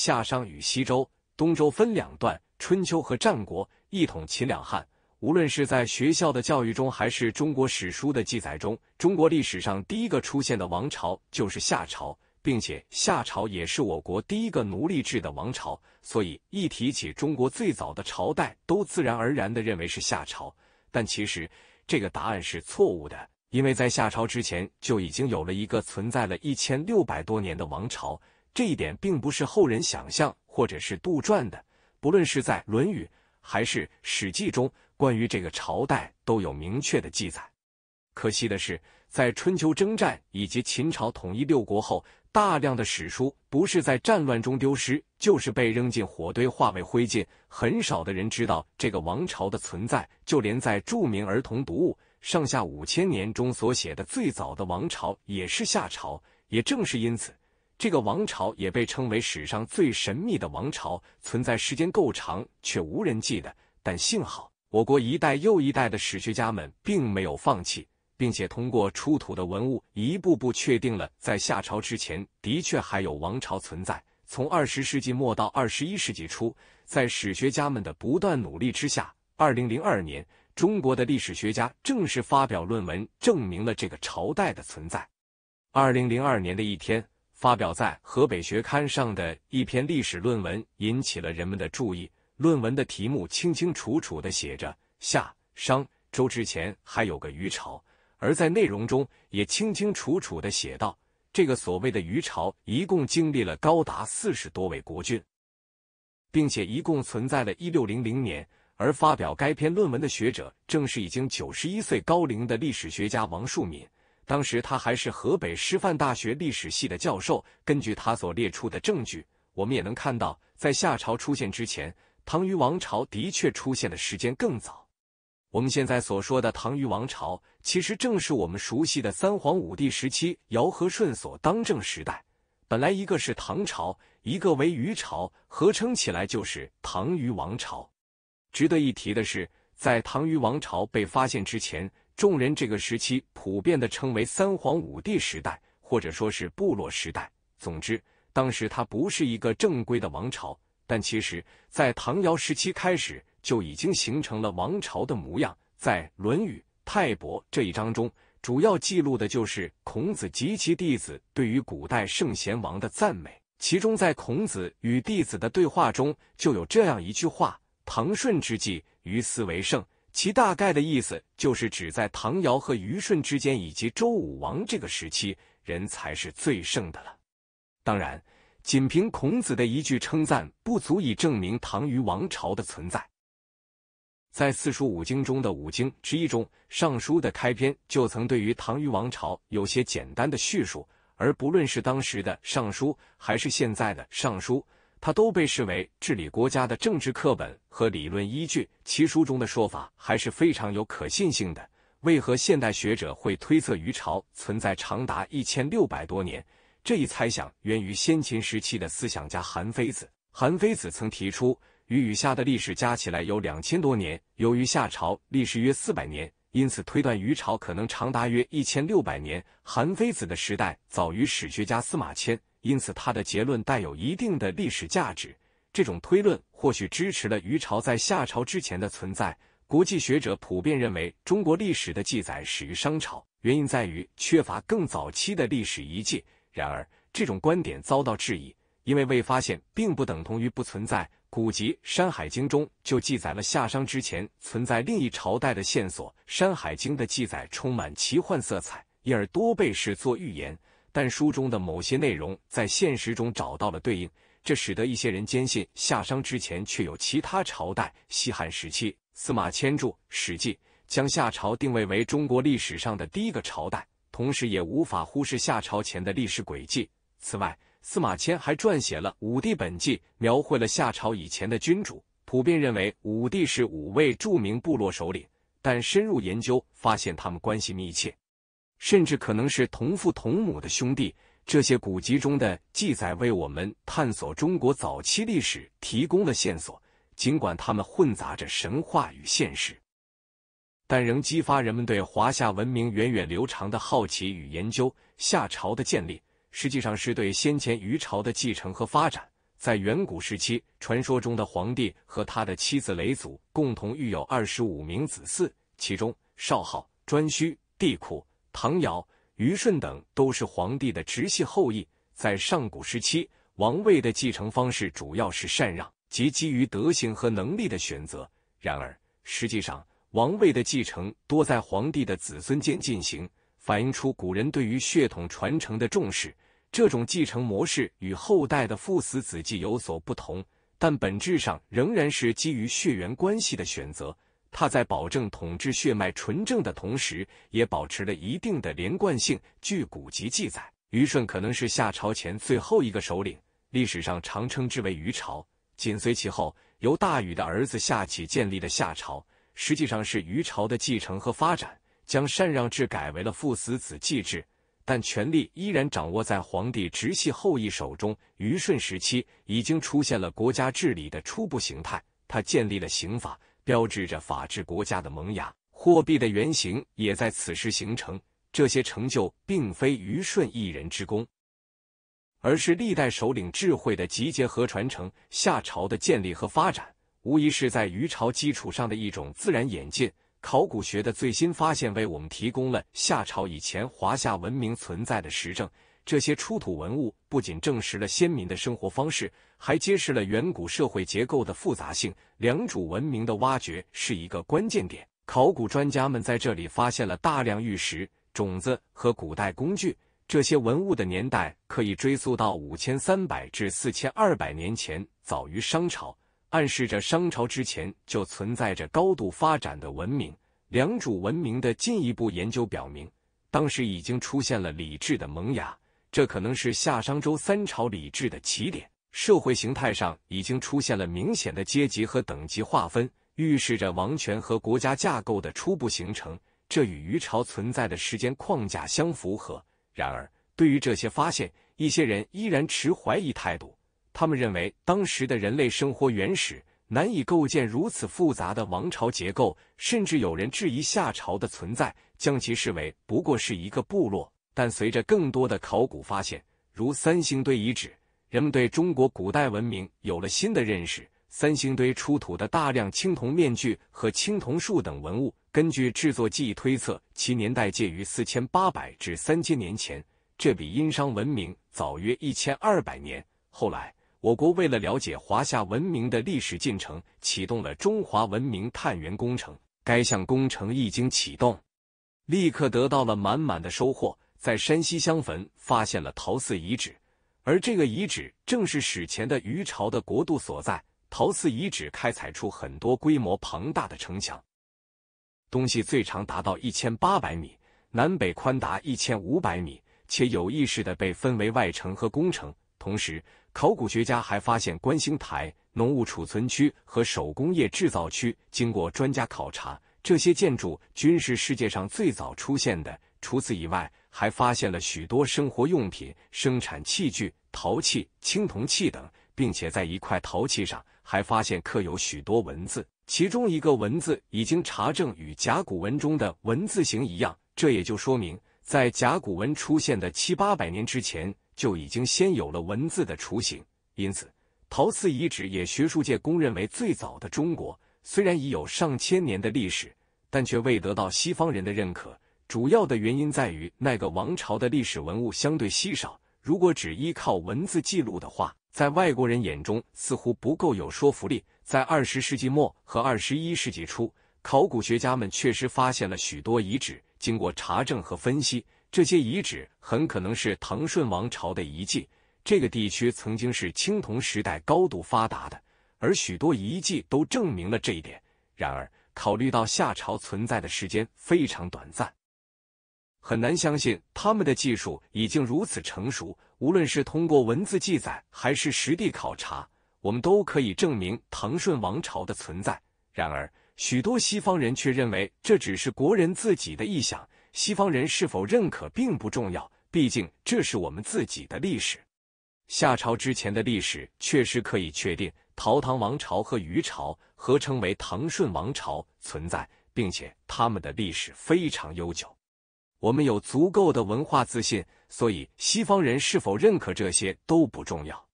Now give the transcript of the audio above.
夏商与西周、东周分两段，春秋和战国一统秦两汉。无论是在学校的教育中，还是中国史书的记载中，中国历史上第一个出现的王朝就是夏朝，并且夏朝也是我国第一个奴隶制的王朝。所以，一提起中国最早的朝代，都自然而然地认为是夏朝。但其实这个答案是错误的，因为在夏朝之前就已经有了一个存在了一千六百多年的王朝。这一点并不是后人想象或者是杜撰的，不论是在《论语》还是《史记》中，关于这个朝代都有明确的记载。可惜的是，在春秋征战以及秦朝统一六国后，大量的史书不是在战乱中丢失，就是被扔进火堆化为灰烬。很少的人知道这个王朝的存在，就连在著名儿童读物《上下五千年》中所写的最早的王朝也是夏朝。也正是因此。这个王朝也被称为史上最神秘的王朝，存在时间够长却无人记得。但幸好，我国一代又一代的史学家们并没有放弃，并且通过出土的文物一步步确定了在夏朝之前的确还有王朝存在。从二十世纪末到二十一世纪初，在史学家们的不断努力之下，二零零二年，中国的历史学家正式发表论文证明了这个朝代的存在。二零零二年的一天。发表在《河北学刊》上的一篇历史论文引起了人们的注意。论文的题目清清楚楚的写着“夏、商、周之前还有个虞朝”，而在内容中也清清楚楚的写道，这个所谓的虞朝一共经历了高达四十多位国君，并且一共存在了一六零零年。而发表该篇论文的学者正是已经九十一岁高龄的历史学家王树民。当时他还是河北师范大学历史系的教授。根据他所列出的证据，我们也能看到，在夏朝出现之前，唐虞王朝的确出现的时间更早。我们现在所说的唐虞王朝，其实正是我们熟悉的三皇五帝时期，尧和舜所当政时代。本来一个是唐朝，一个为虞朝，合称起来就是唐虞王朝。值得一提的是，在唐虞王朝被发现之前。众人这个时期普遍的称为三皇五帝时代，或者说是部落时代。总之，当时它不是一个正规的王朝，但其实，在唐尧时期开始就已经形成了王朝的模样。在《论语泰伯》这一章中，主要记录的就是孔子及其弟子对于古代圣贤王的赞美。其中，在孔子与弟子的对话中，就有这样一句话：“唐顺之际，于斯为盛。”其大概的意思就是指在唐尧和虞舜之间以及周武王这个时期，人才是最盛的了。当然，仅凭孔子的一句称赞，不足以证明唐虞王朝的存在。在四书五经中的五经之一中，《尚书》的开篇就曾对于唐虞王朝有些简单的叙述。而不论是当时的《尚书》，还是现在的《尚书》。它都被视为治理国家的政治课本和理论依据，其书中的说法还是非常有可信性的。为何现代学者会推测于朝存在长达一千六百多年？这一猜想源于先秦时期的思想家韩非子。韩非子曾提出，与与夏的历史加起来有两千多年，由于夏朝历时约四百年，因此推断虞朝可能长达约一千六百年。韩非子的时代早于史学家司马迁。因此，他的结论带有一定的历史价值。这种推论或许支持了于朝在夏朝之前的存在。国际学者普遍认为，中国历史的记载始于商朝，原因在于缺乏更早期的历史遗迹。然而，这种观点遭到质疑，因为未发现并不等同于不存在。古籍《山海经》中就记载了夏商之前存在另一朝代的线索。《山海经》的记载充满奇幻色彩，因而多被视作预言。但书中的某些内容在现实中找到了对应，这使得一些人坚信夏商之前确有其他朝代。西汉时期，司马迁著《史记》，将夏朝定位为中国历史上的第一个朝代，同时也无法忽视夏朝前的历史轨迹。此外，司马迁还撰写了《五帝本纪》，描绘了夏朝以前的君主。普遍认为，五帝是五位著名部落首领，但深入研究发现，他们关系密切。甚至可能是同父同母的兄弟。这些古籍中的记载为我们探索中国早期历史提供了线索，尽管他们混杂着神话与现实，但仍激发人们对华夏文明源远流长的好奇与研究。夏朝的建立实际上是对先前禹朝的继承和发展。在远古时期，传说中的皇帝和他的妻子雷祖共同育有二十五名子嗣，其中少昊、颛顼、帝喾。唐尧、虞舜等都是皇帝的直系后裔。在上古时期，王位的继承方式主要是禅让，即基于德行和能力的选择。然而，实际上王位的继承多在皇帝的子孙间进行，反映出古人对于血统传承的重视。这种继承模式与后代的父死子继有所不同，但本质上仍然是基于血缘关系的选择。他在保证统治血脉纯正的同时，也保持了一定的连贯性。据古籍记载，虞舜可能是夏朝前最后一个首领，历史上常称之为虞朝。紧随其后，由大禹的儿子夏启建立的夏朝，实际上是虞朝的继承和发展，将禅让制改为了父死子继制，但权力依然掌握在皇帝直系后裔手中。虞舜时期已经出现了国家治理的初步形态，他建立了刑法。标志着法治国家的萌芽，货币的原型也在此时形成。这些成就并非虞舜一人之功，而是历代首领智慧的集结和传承。夏朝的建立和发展，无疑是在虞朝基础上的一种自然演进。考古学的最新发现，为我们提供了夏朝以前华夏文明存在的实证。这些出土文物不仅证实了先民的生活方式，还揭示了远古社会结构的复杂性。良渚文明的挖掘是一个关键点。考古专家们在这里发现了大量玉石、种子和古代工具。这些文物的年代可以追溯到五千三百至四千二百年前，早于商朝，暗示着商朝之前就存在着高度发展的文明。良渚文明的进一步研究表明，当时已经出现了理智的萌芽。这可能是夏商周三朝礼制的起点，社会形态上已经出现了明显的阶级和等级划分，预示着王权和国家架构的初步形成。这与余朝存在的时间框架相符合。然而，对于这些发现，一些人依然持怀疑态度。他们认为当时的人类生活原始，难以构建如此复杂的王朝结构。甚至有人质疑夏朝的存在，将其视为不过是一个部落。但随着更多的考古发现，如三星堆遗址，人们对中国古代文明有了新的认识。三星堆出土的大量青铜面具和青铜树等文物，根据制作技艺推测，其年代介于四千八百至三千年前，这比殷商文明早约一千二百年。后来，我国为了了解华夏文明的历史进程，启动了中华文明探源工程。该项工程一经启动，立刻得到了满满的收获。在山西襄汾发现了陶寺遗址，而这个遗址正是史前的余朝的国度所在。陶寺遗址开采出很多规模庞大的城墙，东西最长达到一千八百米，南北宽达一千五百米，且有意识的被分为外城和宫城。同时，考古学家还发现观星台、农物储存区和手工业制造区。经过专家考察，这些建筑均是世界上最早出现的。除此以外，还发现了许多生活用品、生产器具、陶器、青铜器等，并且在一块陶器上还发现刻有许多文字，其中一个文字已经查证与甲骨文中的文字形一样，这也就说明，在甲骨文出现的七八百年之前，就已经先有了文字的雏形。因此，陶瓷遗址也学术界公认为最早的中国。虽然已有上千年的历史，但却未得到西方人的认可。主要的原因在于，那个王朝的历史文物相对稀少。如果只依靠文字记录的话，在外国人眼中似乎不够有说服力。在二十世纪末和二十一世纪初，考古学家们确实发现了许多遗址。经过查证和分析，这些遗址很可能是唐顺王朝的遗迹。这个地区曾经是青铜时代高度发达的，而许多遗迹都证明了这一点。然而，考虑到夏朝存在的时间非常短暂，很难相信他们的技术已经如此成熟。无论是通过文字记载还是实地考察，我们都可以证明唐顺王朝的存在。然而，许多西方人却认为这只是国人自己的臆想。西方人是否认可并不重要，毕竟这是我们自己的历史。夏朝之前的历史确实可以确定，陶唐王朝和虞朝合称为唐顺王朝存在，并且他们的历史非常悠久。我们有足够的文化自信，所以西方人是否认可这些都不重要。